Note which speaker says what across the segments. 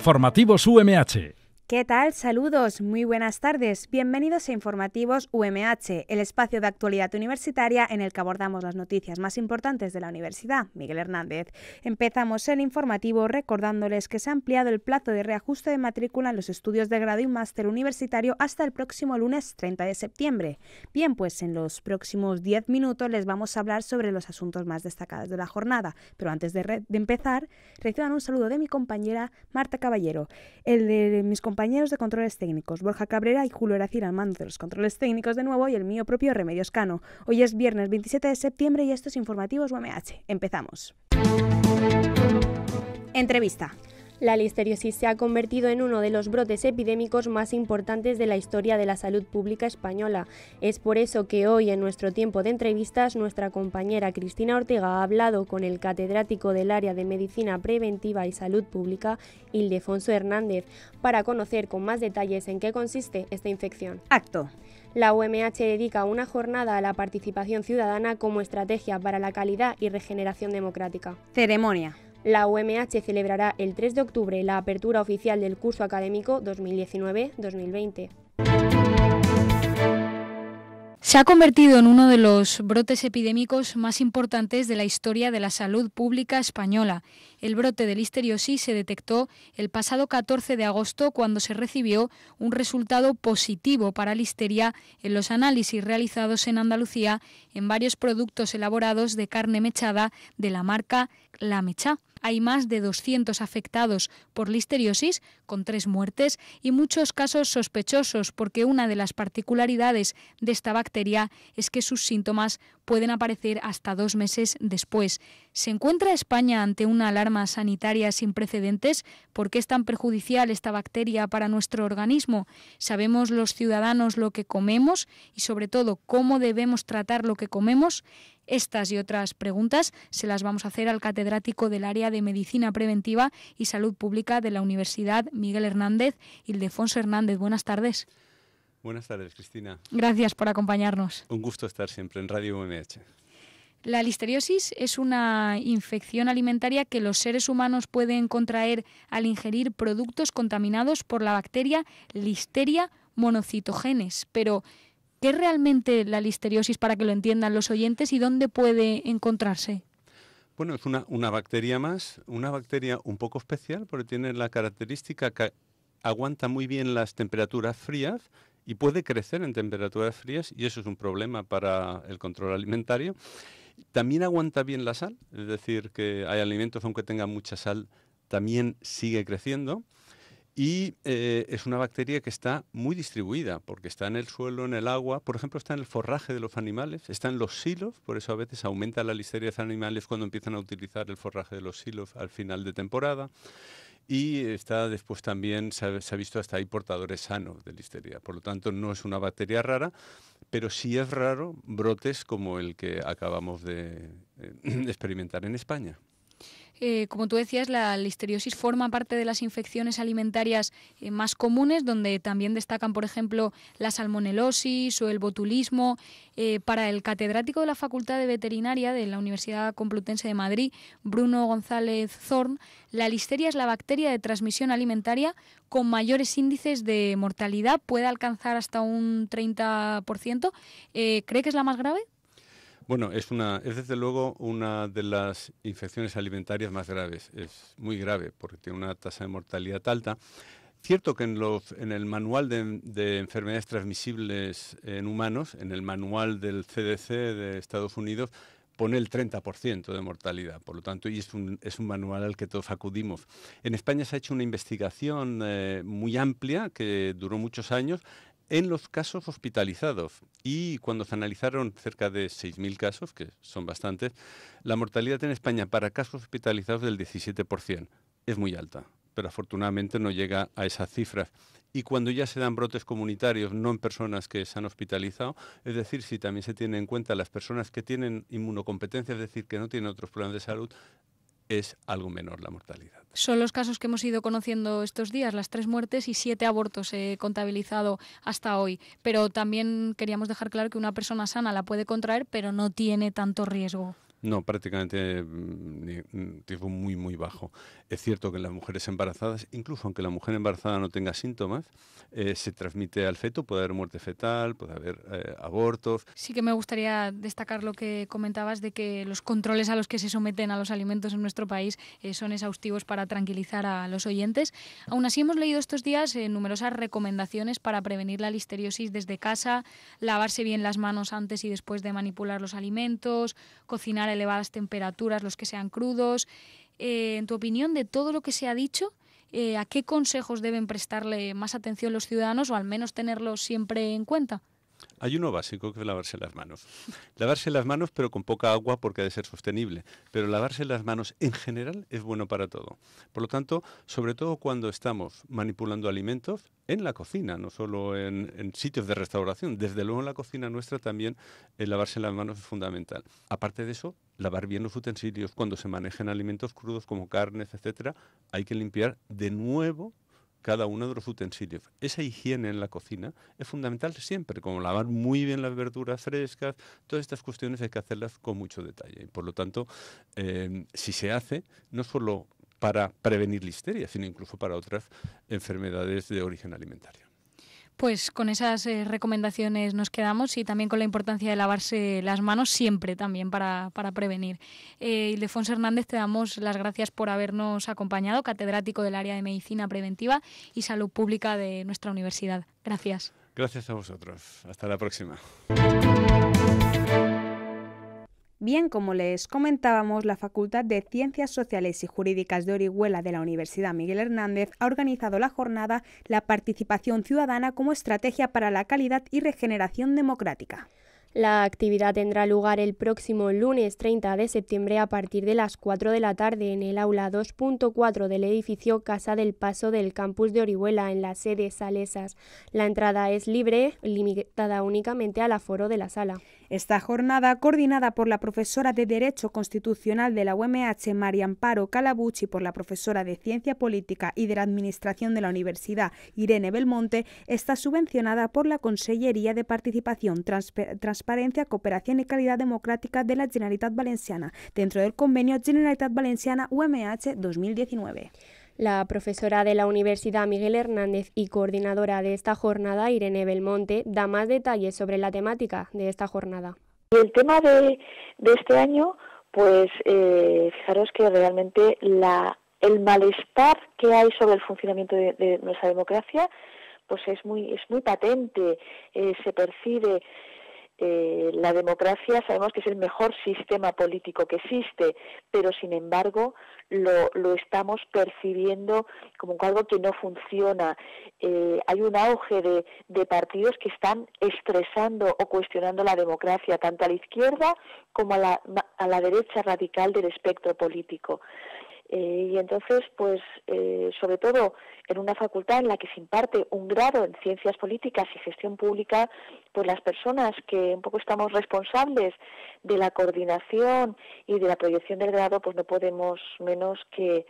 Speaker 1: Informativos UMH.
Speaker 2: ¿Qué tal? Saludos, muy buenas tardes. Bienvenidos a Informativos UMH, el espacio de actualidad universitaria en el que abordamos las noticias más importantes de la universidad. Miguel Hernández. Empezamos el informativo recordándoles que se ha ampliado el plazo de reajuste de matrícula en los estudios de grado y máster universitario hasta el próximo lunes 30 de septiembre. Bien, pues en los próximos 10 minutos les vamos a hablar sobre los asuntos más destacados de la jornada. Pero antes de, de empezar, reciban un saludo de mi compañera Marta Caballero. El de mis compañeros compañeros de controles técnicos, Borja Cabrera y Julio Aracir al mando de los controles técnicos de nuevo y el mío propio Remedios Cano. Hoy es viernes 27 de septiembre y estos es informativos UMH.
Speaker 3: Empezamos. Entrevista. La listeriosis se ha convertido en uno de los brotes epidémicos más importantes de la historia de la salud pública española. Es por eso que hoy, en nuestro tiempo de entrevistas, nuestra compañera Cristina Ortega ha hablado con el catedrático del área de Medicina Preventiva y Salud Pública, Ildefonso Hernández, para conocer con más detalles en qué consiste esta infección. Acto. La UMH dedica una jornada a la participación ciudadana como estrategia para la calidad y regeneración democrática. Ceremonia. La UMH celebrará el 3 de octubre la apertura oficial del curso académico 2019-2020.
Speaker 1: Se ha convertido en uno de los brotes epidémicos más importantes de la historia de la salud pública española. El brote de listeriosis se detectó el pasado 14 de agosto cuando se recibió un resultado positivo para listeria en los análisis realizados en Andalucía en varios productos elaborados de carne mechada de la marca La Mecha. Hay más de 200 afectados por listeriosis, con tres muertes, y muchos casos sospechosos, porque una de las particularidades de esta bacteria es que sus síntomas pueden aparecer hasta dos meses después. ¿Se encuentra España ante una alarma sanitaria sin precedentes? ¿Por qué es tan perjudicial esta bacteria para nuestro organismo? ¿Sabemos los ciudadanos lo que comemos y sobre todo cómo debemos tratar lo que comemos? Estas y otras preguntas se las vamos a hacer al catedrático del área de Medicina Preventiva y Salud Pública de la Universidad, Miguel Hernández. Ildefonso Hernández, buenas tardes.
Speaker 4: Buenas tardes, Cristina.
Speaker 1: Gracias por acompañarnos.
Speaker 4: Un gusto estar siempre en Radio UMH.
Speaker 1: La listeriosis es una infección alimentaria que los seres humanos pueden contraer al ingerir productos contaminados por la bacteria Listeria monocitogenes. Pero, ¿Qué es realmente la listeriosis para que lo entiendan los oyentes y dónde puede encontrarse?
Speaker 4: Bueno, es una, bacteria más, una bacteria un poco especial porque tiene la característica que aguanta muy bien las temperaturas frías y puede crecer en temperaturas frías y eso es un problema para el control alimentario. También aguanta bien la sal, es decir, que hay alimentos aunque tengan mucha sal, también sigue creciendo. Y eh, es una bacteria que está muy distribuida, porque está en el suelo, en el agua, por ejemplo, está en el forraje de los animales, está en los silos, por eso a veces aumenta la listeria de los animales cuando empiezan a utilizar el forraje de los silos al final de temporada. Y está después también, se ha, visto hasta ahí portadores sanos de listeria. Por lo tanto, no es una bacteria rara, pero sí es raro brotes como el que acabamos de eh, experimentar en España.
Speaker 1: Eh, como tú decías, la listeriosis forma parte de las infecciones alimentarias eh, más comunes, donde también destacan, por ejemplo, la salmonelosis o el botulismo. Eh, para el catedrático de la Facultad de Veterinaria de la Universidad Complutense de Madrid, Bruno González Zorn, la listeria es la bacteria de transmisión alimentaria con mayores índices de mortalidad, puede alcanzar hasta un 30%. ¿Cree que es la más grave?
Speaker 4: Bueno, es, desde luego una de las infecciones alimentarias más graves. Es muy grave porque tiene una tasa de mortalidad alta. Cierto que en, el manual de, enfermedades transmisibles en humanos, en el manual del CDC de Estados Unidos, pone el 30% de mortalidad, por lo tanto, y es un, manual al que todos acudimos. En España se ha hecho una investigación eh, muy amplia que duró muchos años en los casos hospitalizados. Y cuando se analizaron cerca de 6.000 casos, que son bastantes, la mortalidad en España para casos hospitalizados del 17%. Es muy alta, pero afortunadamente no llega a esas cifras. Y cuando ya se dan brotes comunitarios, no en personas que se han hospitalizado, es decir, si también se tiene en cuenta las personas que tienen inmunocompetencia, es decir, que no tienen otros problemas de salud, es algo menor la mortalidad.
Speaker 1: Son los casos que hemos ido conociendo estos días, las tres muertes y siete abortos he eh, contabilizado hasta hoy. Pero también queríamos dejar claro que una persona sana la puede contraer, pero no tiene tanto riesgo.
Speaker 4: No, prácticamente mm, mm, riesgo muy, muy bajo. Es cierto que en las mujeres embarazadas, incluso aunque la mujer embarazada no tenga síntomas, eh, se transmite al feto, puede haber muerte fetal, puede haber eh, abortos.
Speaker 1: Sí que me gustaría destacar lo que comentabas de que los controles a los que se someten a los alimentos en nuestro país eh, son exhaustivos para tranquilizar a los oyentes. Aún así hemos leído estos días numerosas recomendaciones para prevenir la listeriosis desde casa, lavarse bien las manos antes y después de manipular los alimentos, cocinar a elevadas temperaturas los que sean crudos. Eh, en tu opinión, de todo lo que se ha dicho, eh, ¿a qué consejos deben prestarle más atención los ciudadanos o al menos tenerlos siempre en cuenta?
Speaker 4: Hay uno básico que es lavarse las manos. Lavarse las manos pero con poca agua porque ha de ser sostenible. Pero lavarse las manos en general es bueno para todo. Por lo tanto, sobre todo cuando estamos manipulando alimentos en la cocina, no solo en, sitios de restauración. Desde luego en la cocina nuestra también el lavarse las manos es fundamental. Aparte de eso, lavar bien los utensilios cuando se manejen alimentos crudos como carnes, etc. hay que limpiar de nuevo cada uno de los utensilios. Esa higiene en la cocina es fundamental siempre, como lavar muy bien las verduras frescas, todas estas cuestiones hay que hacerlas con mucho detalle. Y Por lo tanto, em, si se hace, no solo para prevenir listeria, sino incluso para otras enfermedades de origen alimentario.
Speaker 1: Pues con esas eh, recomendaciones nos quedamos y también con la importancia de lavarse las manos siempre también para, prevenir. Eh, Ildefonso Hernández, te damos las gracias por habernos acompañado, catedrático del área de Medicina Preventiva y Salud Pública de nuestra universidad. Gracias.
Speaker 4: Gracias a vosotros. Hasta la próxima.
Speaker 2: Bien, como les comentábamos, la Facultad de Ciencias Sociales y Jurídicas de Orihuela de la Universidad Miguel Hernández ha organizado la jornada La participación ciudadana como estrategia para la calidad y regeneración democrática.
Speaker 3: La actividad tendrá lugar el próximo lunes 30 de septiembre a partir de las 4 de la tarde en el aula 2.4 del edificio Casa del Paso del campus de Orihuela en la sede Salesas. La entrada es libre, limitada únicamente al aforo de la sala. Esta jornada, coordinada por la profesora de Derecho Constitucional de
Speaker 2: la UMH, María Amparo Calabucci, por la profesora de Ciencia Política y de la Administración de la Universidad, Irene Belmonte, está subvencionada por la Consellería de Participación, Transparencia, Cooperación y Calidad Democrática de la Generalitat Valenciana, dentro del convenio Generalitat Valenciana-UMH 2019.
Speaker 3: La profesora de la Universidad Miguel Hernández y coordinadora de esta jornada, Irene Belmonte, da más detalles sobre la
Speaker 5: temática de esta jornada. El tema de, este año, pues eh, fijaros que realmente el malestar que hay sobre el funcionamiento de, nuestra democracia pues es muy, es muy patente, eh, se percibe, eh, la democracia sabemos que es el mejor sistema político que existe, pero sin embargo lo, estamos percibiendo como algo que no funciona. Eh, hay un auge de, partidos que están estresando o cuestionando la democracia, tanto a la izquierda como a la, a la derecha radical del espectro político. Eh, y entonces, pues, eh, sobre todo en una facultad en la que se imparte un grado en ciencias políticas y gestión pública, pues las personas que un poco estamos responsables de la coordinación y de la proyección del grado, pues no podemos menos que,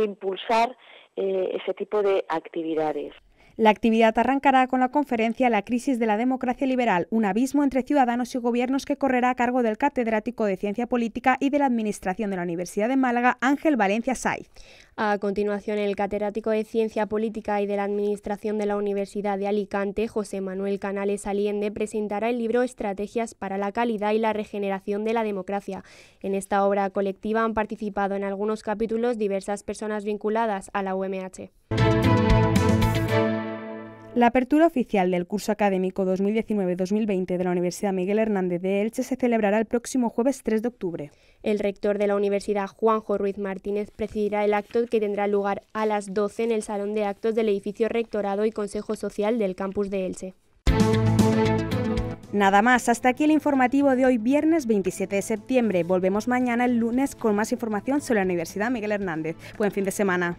Speaker 5: impulsar eh, ese tipo de actividades.
Speaker 2: La actividad arrancará con la conferencia La crisis de la democracia liberal, un abismo entre ciudadanos y gobiernos que correrá a cargo del catedrático de Ciencia Política y de la Administración
Speaker 3: de la Universidad de Málaga, Ángel Valencia Saiz. A continuación, el catedrático de Ciencia Política y de la Administración de la Universidad de Alicante, José Manuel Canales Aliende, presentará el libro Estrategias para la calidad y la regeneración de la democracia. En esta obra colectiva han participado en algunos capítulos diversas personas vinculadas a la UMH.
Speaker 2: La apertura oficial del curso académico 2019-2020 de la Universidad Miguel Hernández de Elche se celebrará el próximo jueves 3 de octubre.
Speaker 3: El rector de la universidad, Juanjo Ruiz Martínez, presidirá el acto que tendrá lugar a las 12 en el Salón de Actos del edificio Rectorado y Consejo Social del campus de Elche.
Speaker 2: Nada más, hasta aquí el informativo de hoy viernes 27 de septiembre. Volvemos mañana el lunes con más información sobre la Universidad Miguel Hernández. Buen fin de semana.